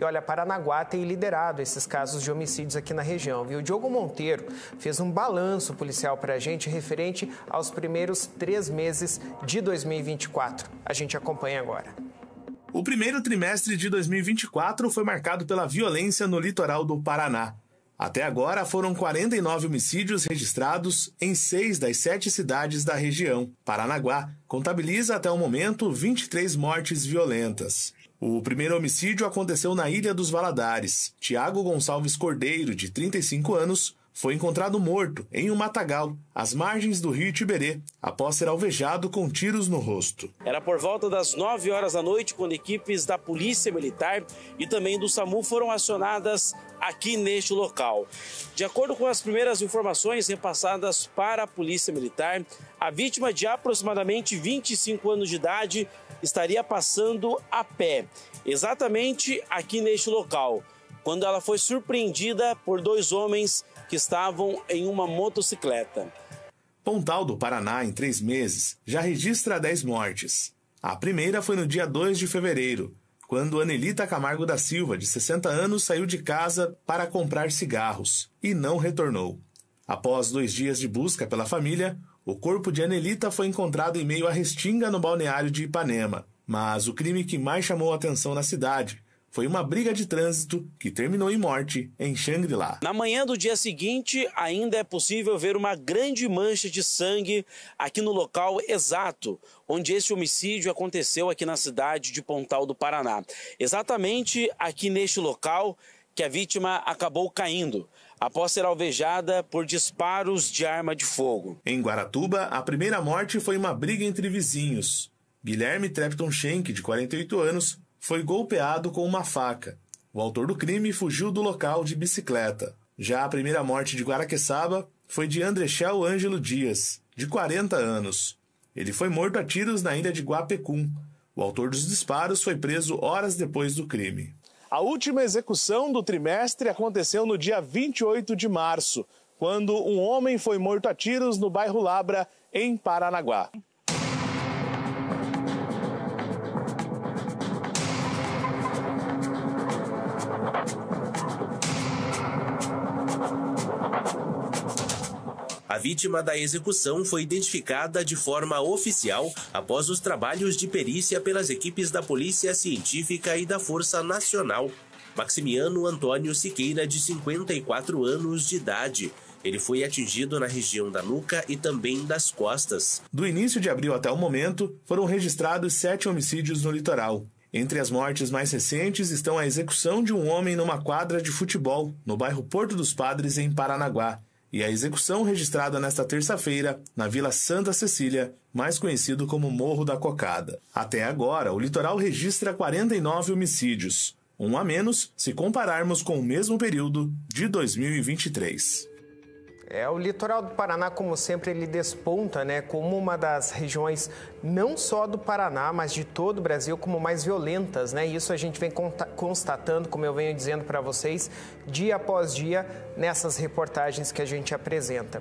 E olha, Paranaguá tem liderado esses casos de homicídios aqui na região. E o Diogo Monteiro fez um balanço policial para a gente referente aos primeiros três meses de 2024. A gente acompanha agora. O primeiro trimestre de 2024 foi marcado pela violência no litoral do Paraná. Até agora foram 49 homicídios registrados em seis das sete cidades da região. Paranaguá contabiliza até o momento 23 mortes violentas. O primeiro homicídio aconteceu na Ilha dos Valadares. Tiago Gonçalves Cordeiro, de 35 anos, foi encontrado morto em um matagal, às margens do rio Tiberê, após ser alvejado com tiros no rosto. Era por volta das 9 horas da noite quando equipes da Polícia Militar e também do SAMU foram acionadas aqui neste local. De acordo com as primeiras informações repassadas para a Polícia Militar, a vítima de aproximadamente 25 anos de idade estaria passando a pé exatamente aqui neste local, quando ela foi surpreendida por dois homens que estavam em uma motocicleta. Pontal do Paraná, em três meses, já registra 10 mortes. A primeira foi no dia 2 de fevereiro, quando Anelita Camargo da Silva, de 60 anos, saiu de casa para comprar cigarros e não retornou. Após dois dias de busca pela família, o corpo de Anelita foi encontrado em meio à restinga no balneário de Ipanema. Mas o crime que mais chamou a atenção na cidade foi uma briga de trânsito que terminou em morte em Xangri-Lá. Na manhã do dia seguinte, ainda é possível ver uma grande mancha de sangue aqui no local exato onde esse homicídio aconteceu aqui na cidade de Pontal do Paraná. Exatamente aqui neste local que a vítima acabou caindo após ser alvejada por disparos de arma de fogo. Em Guaratuba, a primeira morte foi uma briga entre vizinhos. Guilherme Trepton Schenck, de 48 anos, foi golpeado com uma faca. O autor do crime fugiu do local de bicicleta. Já a primeira morte de Guaraqueçaba foi de Andrechel Ângelo Dias, de 40 anos. Ele foi morto a tiros na ilha de Guapecum. O autor dos disparos foi preso horas depois do crime. A última execução do trimestre aconteceu no dia 28 de março, quando um homem foi morto a tiros no bairro Labra, em Paranaguá. A vítima da execução foi identificada de forma oficial após os trabalhos de perícia pelas equipes da Polícia Científica e da Força Nacional. Maximiano Antônio Siqueira, de 54 anos de idade. Ele foi atingido na região da nuca e também das costas. Do início de abril até o momento, foram registrados sete homicídios no litoral. Entre as mortes mais recentes estão a execução de um homem numa quadra de futebol, no bairro Porto dos Padres, em Paranaguá e a execução registrada nesta terça-feira na Vila Santa Cecília, mais conhecido como Morro da Cocada. Até agora, o litoral registra 49 homicídios, um a menos se compararmos com o mesmo período de 2023. É, o litoral do Paraná, como sempre, ele desponta né, como uma das regiões, não só do Paraná, mas de todo o Brasil, como mais violentas. Né? Isso a gente vem constatando, como eu venho dizendo para vocês, dia após dia, nessas reportagens que a gente apresenta.